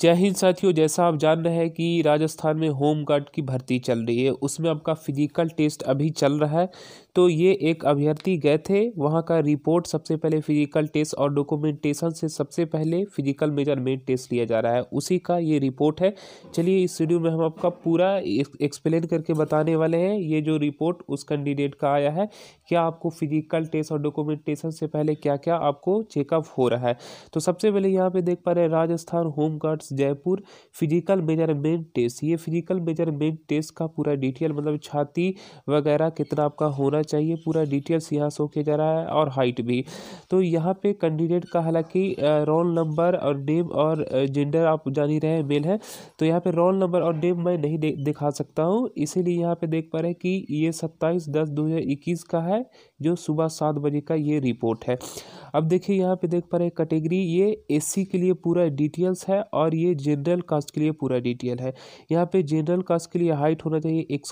जय हिंद साथियों जैसा आप जान रहे हैं कि राजस्थान में होम गार्ड की भर्ती चल रही है उसमें आपका फिजिकल टेस्ट अभी चल रहा है तो ये एक अभ्यर्थी गए थे वहाँ का रिपोर्ट सबसे पहले फिजिकल टेस्ट और डॉक्यूमेंटेशन से सबसे पहले फिजिकल मेजरमेंट टेस्ट लिया जा रहा है उसी का ये रिपोर्ट है चलिए इस वीडियो में हम आपका पूरा एक्सप्लेन करके बताने वाले हैं ये जो रिपोर्ट उस कैंडिडेट का आया है क्या आपको फिजिकल टेस्ट और डॉक्यूमेंटेशन से पहले क्या क्या आपको चेकअप हो रहा है तो सबसे पहले यहाँ पर देख पा रहे हैं Rajasthan home guard marks Jaipur physical measurement test ये फिजिकल मेजरमेंट टेस्ट का पूरा डिटेल मतलब छाती वगैरह कितना आपका होना चाहिए पूरा डिटेल्स यहाँ शो किया जा रहा है और हाइट भी तो यहाँ पे कैंडिडेट का हालांकि रोल नंबर और नेम और जेंडर आप जान ही रहे मेल है तो यहाँ पे रोल नंबर और नेम मैं नहीं दे, दिखा सकता हूँ इसीलिए यहाँ पे देख पा रहे हैं कि ये सत्ताईस दस दो हज़ार इक्कीस का है जो सुबह सात बजे का ये रिपोर्ट है अब देखिए यहाँ पे देख पा रहे कैटेगरी ये एसी के लिए पूरा डिटेल्स है और ये जनरल कास्ट के लिए पूरा डिटेल है यहाँ पे जनरल कास्ट के लिए हाइट होना चाहिए एक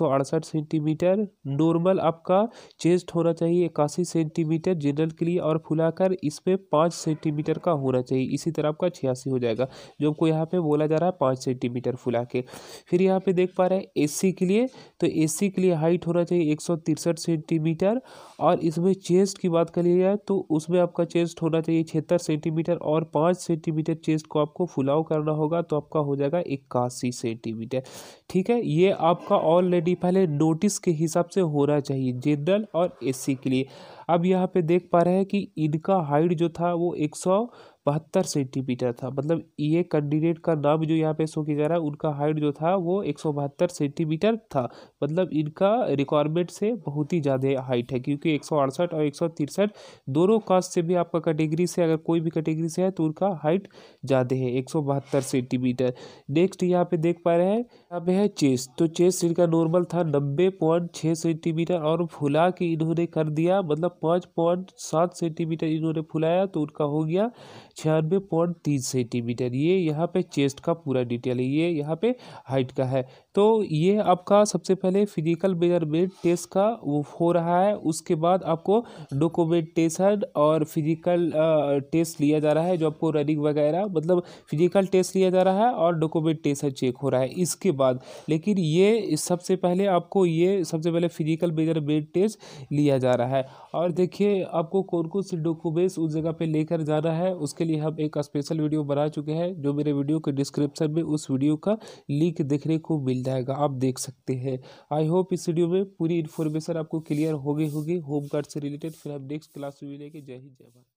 सेंटीमीटर नॉर्मल आपका चेस्ट होना चाहिए इक्यासी सेंटीमीटर जनरल के लिए और फुलाकर इसमें पाँच सेंटीमीटर का होना चाहिए इसी तरह आपका छियासी हो जाएगा जो आपको यहाँ पर बोला जा रहा है पाँच सेंटीमीटर फुला के फिर यहाँ पर देख पा रहे हैं ए के लिए तो ए के लिए हाइट होना चाहिए एक सेंटीमीटर और इसमें चेस्ट की बात कर लिया जाए तो उसमें आपका चेस्ट होना चाहिए छिहत्तर सेंटीमीटर और पाँच सेंटीमीटर चेस्ट को आपको फुलाव करना होगा तो आपका हो जाएगा इक्यासी सेंटीमीटर ठीक है ये आपका ऑलरेडी पहले नोटिस के हिसाब से होना चाहिए जनरल और एसी के लिए अब यहाँ पे देख पा रहे हैं कि इनका हाइट जो था वो एक सौ बहत्तर सेंटीमीटर था मतलब ये कैंडिडेट का नाम जो यहाँ पे शो किया जा रहा है उनका हाइट जो था वो एक सौ बहत्तर सेंटीमीटर था मतलब इनका रिक्वायरमेंट से बहुत ही ज़्यादा हाइट है क्योंकि एक सौ अड़सठ और एक सौ तिरसठ दोनों कास्ट से भी आपका कैटेगरी से अगर कोई भी कैटेगरी से है तो उनका हाइट ज़्यादा है एक सौ बहत्तर सेंटीमीटर नेक्स्ट यहाँ पे देख पा रहे हैं यहाँ पे है चेस्ट तो चेस इनका नॉर्मल था नब्बे पॉइंट छः सेंटीमीटर और फुला कि इन्होंने कर दिया मतलब पाँच पॉइंट सात सेंटीमीटर इन्होंने फुलाया तो उनका हो गया छियानवे पॉइंट तीन सेंटीमीटर ये यहाँ पे चेस्ट का पूरा डिटेल है ये यहाँ पे हाइट का है तो ये आपका सबसे पहले फिजिकल मेजरमेंट टेस्ट का वो हो रहा है उसके बाद आपको डॉक्यूमेंटेशन और फिजिकल टेस्ट लिया जा रहा है जो आपको रनिंग वगैरह मतलब फिजिकल टेस्ट लिया जा रहा है और डॉक्यूमेंटेशन चेक हो रहा है इसके बाद लेकिन ये सबसे पहले आपको ये सबसे पहले फिजिकल मेजरमेंट टेस्ट लिया जा रहा है और और देखिए आपको कौन कौन से डॉक्यूमेंट्स उस जगह पे लेकर जाना है उसके लिए हम एक स्पेशल वीडियो बना चुके हैं जो मेरे वीडियो के डिस्क्रिप्शन में उस वीडियो का लिंक देखने को मिल जाएगा आप देख सकते हैं आई होप इस वीडियो में पूरी इन्फॉर्मेशन आपको क्लियर हो गई होगी गार्ड से रिलेटेड फिर हम नेक्स्ट क्लास में मिलेंगे जय हिंद जय भारत